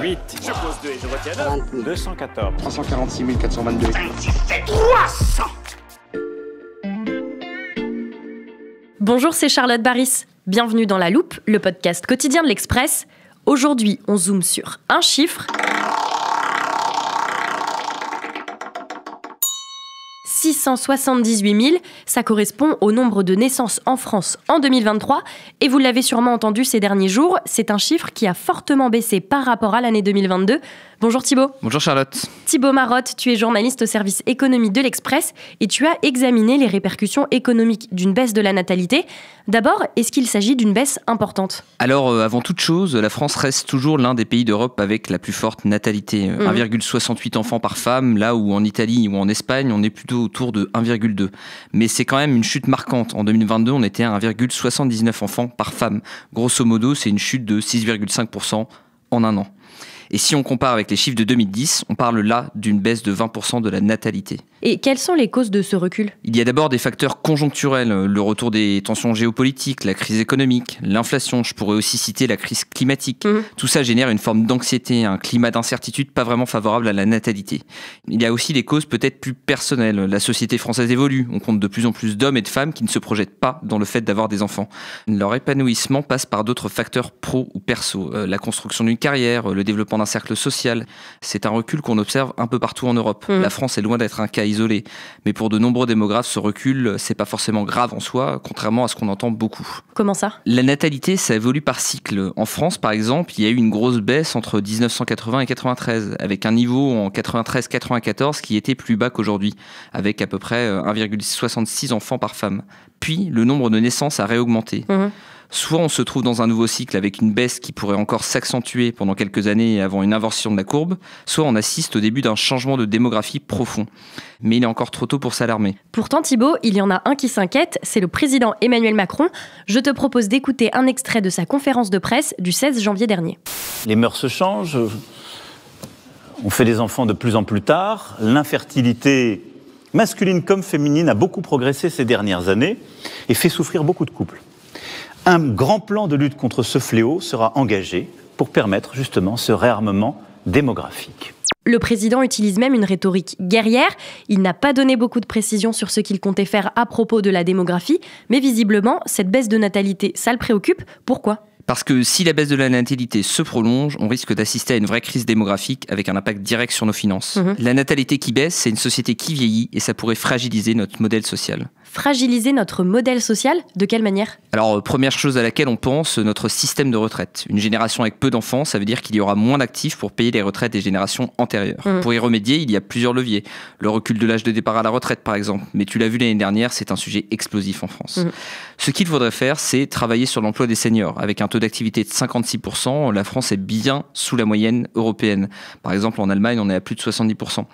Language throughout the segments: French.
8. Je pose 2 et je retiens 214. 346 422. 27. 300 Bonjour, c'est Charlotte Baris. Bienvenue dans La Loupe, le podcast quotidien de l'Express. Aujourd'hui, on zoome sur un chiffre 678 000, ça correspond au nombre de naissances en France en 2023. Et vous l'avez sûrement entendu ces derniers jours, c'est un chiffre qui a fortement baissé par rapport à l'année 2022. Bonjour Thibault. Bonjour Charlotte. Thibault Marotte, tu es journaliste au service économie de l'Express et tu as examiné les répercussions économiques d'une baisse de la natalité. D'abord, est-ce qu'il s'agit d'une baisse importante Alors, euh, avant toute chose, la France reste toujours l'un des pays d'Europe avec la plus forte natalité. 1,68 mhm. enfants par femme, là où en Italie ou en Espagne, on est plutôt autour de 1,2. Mais c'est quand même une chute marquante. En 2022, on était à 1,79 enfants par femme. Grosso modo, c'est une chute de 6,5% en un an. Et si on compare avec les chiffres de 2010, on parle là d'une baisse de 20% de la natalité. Et quelles sont les causes de ce recul Il y a d'abord des facteurs conjoncturels, euh, le retour des tensions géopolitiques, la crise économique, l'inflation, je pourrais aussi citer la crise climatique. Mhm. Tout ça génère une forme d'anxiété, un climat d'incertitude pas vraiment favorable à la natalité. Il y a aussi des causes peut-être plus personnelles. La société française évolue, on compte de plus en plus d'hommes et de femmes qui ne se projettent pas dans le fait d'avoir des enfants. Leur épanouissement passe par d'autres facteurs pro ou perso, euh, la construction d'une carrière, le développement d'un cercle social. C'est un recul qu'on observe un peu partout en Europe. Mm. La France est loin d'être un cas isolé, mais pour de nombreux démographes, ce recul, c'est pas forcément grave en soi, contrairement à ce qu'on entend beaucoup. Comment ça La natalité, ça évolue par cycle. En France, par exemple, il y a eu une grosse baisse entre 1980 et 93, avec un niveau en 93-94 qui était plus bas qu'aujourd'hui, avec à peu près 1,66 euh, enfants par femme. Puis, le nombre de naissances a réaugmenté. Mm-hmm. Soit on se trouve dans un nouveau cycle avec une baisse qui pourrait encore s'accentuer pendant quelques années avant une inversion de la courbe, soit on assiste au début d'un changement de démographie profond. Mais il est encore trop tôt pour s'alarmer. Pourtant Thibault, il y en a un qui s'inquiète, c'est le président Emmanuel Macron. Je te propose d'écouter un extrait de sa conférence de presse du 16 janvier dernier. Les mœurs se changent, on fait des enfants de plus en plus tard, l'infertilité masculine comme féminine a beaucoup progressé ces dernières années et fait souffrir beaucoup de couples. Un grand plan de lutte contre ce fléau sera engagé pour permettre justement ce réarmement démographique. Le président utilise même une rhétorique guerrière. Il n'a pas donné beaucoup de précisions sur ce qu'il comptait faire à propos de la démographie, mais visiblement, cette baisse de natalité, ça le préoccupe. Pourquoi parce que si la baisse de la natalité se prolonge, on risque d'assister à une vraie crise démographique avec un impact direct sur nos finances. Mhm. La natalité qui baisse, c'est une société qui vieillit et ça pourrait fragiliser notre modèle social fragiliser notre modèle social De quelle manière Alors, euh, première chose à laquelle on pense, euh, notre système de retraite. Une génération avec peu d'enfants, ça veut dire qu'il y aura moins d'actifs pour payer les retraites des générations antérieures. Mmh. Pour y remédier, il y a plusieurs leviers. Le recul de l'âge de départ à la retraite, par exemple. Mais tu l'as vu l'année dernière, c'est un sujet explosif en France. Mmh. Ce qu'il faudrait faire, c'est travailler sur l'emploi des seniors. Avec un taux d'activité de 56%, la France est bien sous la moyenne européenne. Par exemple, en Allemagne, on est à plus de 70%.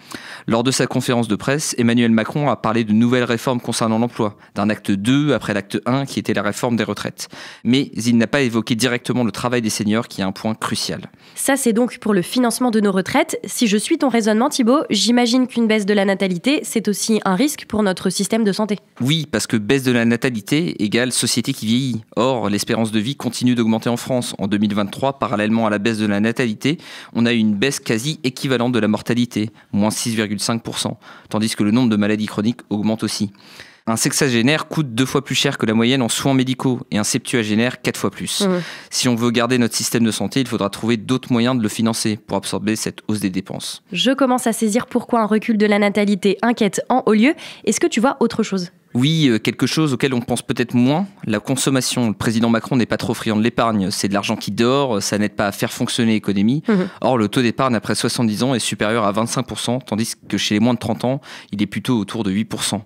Lors de sa conférence de presse, Emmanuel Macron a parlé de nouvelles réformes concernant d'un emploi, d'un acte 2 après l'acte 1 qui était la réforme des retraites. Mais il n'a pas évoqué directement le travail des seniors qui est un point crucial. Ça, c'est donc pour le financement de nos retraites. Si je suis ton raisonnement, Thibault, j'imagine qu'une baisse de la natalité, c'est aussi un risque pour notre système de santé. Oui, parce que baisse de la natalité égale société qui vieillit. Or, l'espérance de vie continue d'augmenter en France. En 2023, parallèlement à la baisse de la natalité, on a eu une baisse quasi équivalente de la mortalité, moins 6,5%, tandis que le nombre de maladies chroniques augmente aussi. Un sexagénaire coûte deux fois plus cher que la moyenne en soins médicaux et un septuagénaire quatre fois plus. Mmh. Si on veut garder notre système de santé, il faudra trouver d'autres moyens de le financer pour absorber cette hausse des dépenses. Je commence à saisir pourquoi un recul de la natalité inquiète en haut lieu. Est-ce que tu vois autre chose oui, euh, quelque chose auquel on pense peut-être moins, la consommation. Le président Macron n'est pas trop friand de l'épargne. C'est de l'argent qui dort, euh, ça n'aide pas à faire fonctionner l'économie. Mhm. Or, le taux d'épargne après 70 ans est supérieur à 25%, tandis que chez les moins de 30 ans, il est plutôt autour de 8%.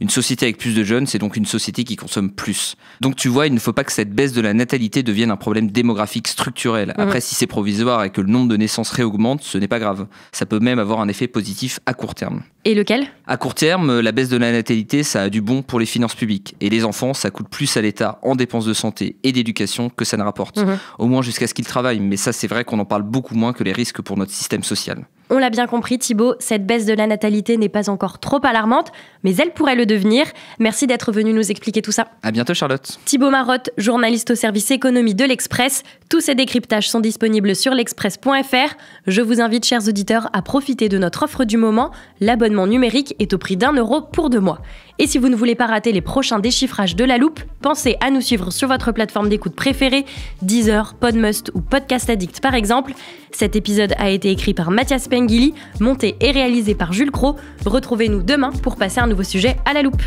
Une société avec plus de jeunes, c'est donc une société qui consomme plus. Donc tu vois, il ne faut pas que cette baisse de la natalité devienne un problème démographique structurel. Mhm. Après, si c'est provisoire et que le nombre de naissances réaugmente, ce n'est pas grave. Ça peut même avoir un effet positif à court terme. Et lequel À court terme, la baisse de la natalité, ça a du bon pour les finances publiques. Et les enfants, ça coûte plus à l'État en dépenses de santé et d'éducation que ça ne rapporte. Mhm. Au moins jusqu'à ce qu'ils travaillent. Mais ça, c'est vrai qu'on en parle beaucoup moins que les risques pour notre système social. On l'a bien compris, Thibaut, cette baisse de la natalité n'est pas encore trop alarmante, mais elle pourrait le devenir. Merci d'être venu nous expliquer tout ça. À bientôt, Charlotte. Thibaut Marotte, journaliste au service économie de l'Express. Tous ces décryptages sont disponibles sur l'Express.fr. Je vous invite, chers auditeurs, à profiter de notre offre du moment. L'abonnement numérique est au prix d'un euro pour deux mois. Et si vous ne voulez pas rater les prochains déchiffrages de la loupe, pensez à nous suivre sur votre plateforme d'écoute préférée, Deezer, Podmust ou Podcast Addict par exemple. Cet épisode a été écrit par Mathias Penguili, monté et réalisé par Jules Cro. Retrouvez-nous demain pour passer un nouveau sujet à la loupe.